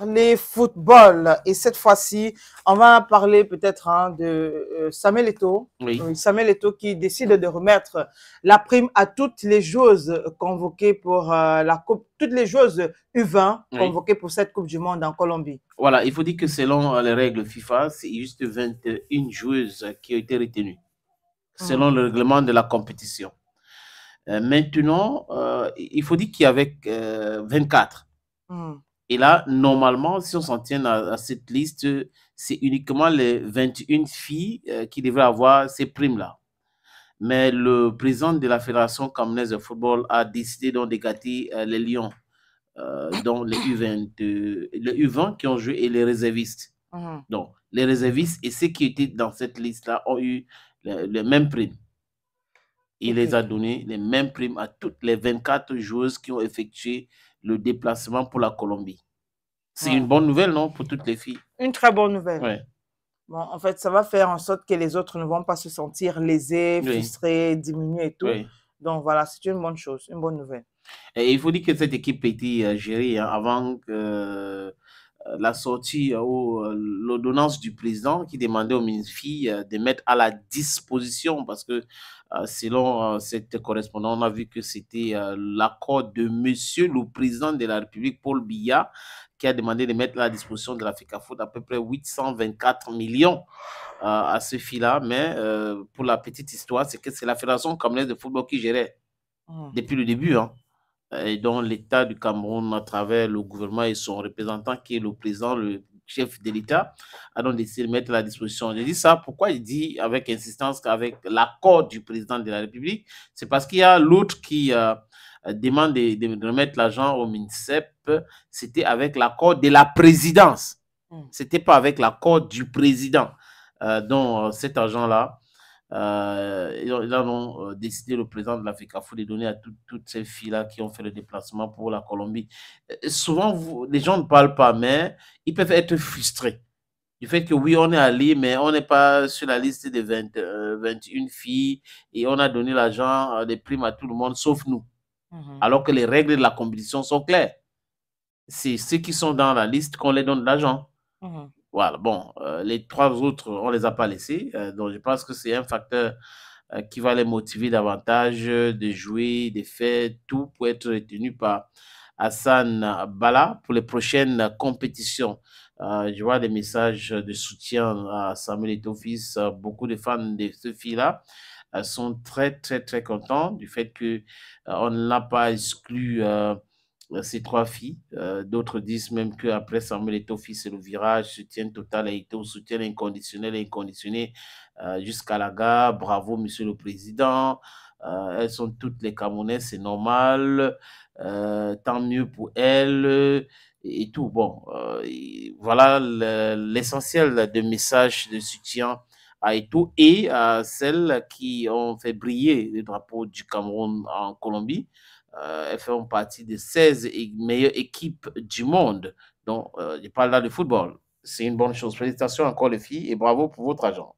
parler football. Et cette fois-ci, on va parler peut-être hein, de euh, Samuel Eto'o. Samuel Eto'o qui décide de remettre la prime à toutes les joueuses convoquées pour euh, la Coupe, toutes les joueuses U20 convoquées pour cette Coupe du Monde en Colombie. Voilà, il faut dire que selon euh, les règles FIFA, c'est juste 21 joueuses qui ont été retenues, hmm. selon le règlement de la compétition. maintenant, il faut dire qu'il y avait 24. Hmm. Et là, normalement, si on s'en tient à, cette liste, c'est uniquement les 21 filles euh, qui devraient avoir ces primes-là. Mais le président de la Fédération camerounaise de football a décidé de gâter euh, les Lions, euh, dont les U20, les U20 qui ont joué et les réservistes. Mhm. Donc, les réservistes et ceux qui étaient dans cette liste-là ont eu les, mêmes primes. Il les a donné les mêmes primes à toutes les 24 joueuses qui ont effectué le déplacement pour la Colombie. C'est une bonne nouvelle, non, pour toutes les filles Une très bonne nouvelle. Bon, en fait, ça va faire en sorte que les autres ne vont pas se sentir lésés, frustrés, diminués et tout. Donc voilà, c'est une bonne chose, une bonne nouvelle. Et il faut dire que cette équipe était euh, gérée hein, avant que... Euh, la sortie ou euh, euh, l'ordonnance du président qui demandait aux mines-filles de mettre à la disposition, parce que selon cette correspondance, on a vu que c'était l'accord de monsieur le président de la République, Paul Biya, qui a demandé de mettre à la disposition de la Foot à peu près 824 millions à ce fil-là. Mais pour la petite histoire, c'est que c'est la Fédération camerounaise de football qui gérait mmh. depuis le début. Hein. Euh, et dont l'État du Cameroun, à travers le gouvernement et son représentant, qui est le président, le chef de l'État, a donc décidé de mettre à la disposition. Je dit ça, pourquoi il dit avec insistance qu'avec l'accord du président de la République, c'est parce qu'il y a l'autre qui euh, demande de, remettre l'argent au MINCEP, c'était avec l'accord de la présidence. Mm. C'était pas avec l'accord du président, euh, dont cet argent-là euh, ils, en ont euh, décidé, le président de la FECAFO, de donner à toutes ces filles-là qui ont fait le déplacement pour la Colombie. Euh, souvent, les gens ne parlent pas, mais ils peuvent être frustrés du fait que oui, on est allé, mais on n'est pas sur la liste des 21 filles et on a donné l'argent, des primes à tout le monde, sauf nous. Mhm. Alors que les règles de la compétition sont claires. C'est ceux qui sont dans la liste qu'on les donne l'argent. Mhm. Voilà, bon, euh, les trois autres, on ne les a pas laissés. Euh, donc, je pense que c'est un facteur euh, qui va les motiver davantage de jouer, de faire tout pour être retenu par Hassan Bala pour les prochaines compétitions. je vois des messages de soutien à Samuel et Tophis. Beaucoup de fans de ce fille-là sont très, très, très contents du fait qu'on on ne l'a pas exclu. Euh, ces trois filles. Euh, d'autres disent même qu'après Samuel Eto'o-Fils, c'est le virage, soutien total à Eto'o, soutien inconditionnel et inconditionné euh, jusqu'à la gare. Bravo, monsieur le président. elles sont toutes les Camerounais, c'est normal. tant mieux pour elles et tout. Bon, voilà l'essentiel de message messages de soutien à Eto'o et à celles qui ont fait briller le drapeau du Cameroun en Colombie elle euh, elles font partie des 16 meilleures équipes du monde. Donc, euh, je parle là de football. C'est une bonne chose. Félicitations encore les filles et bravo pour votre agent.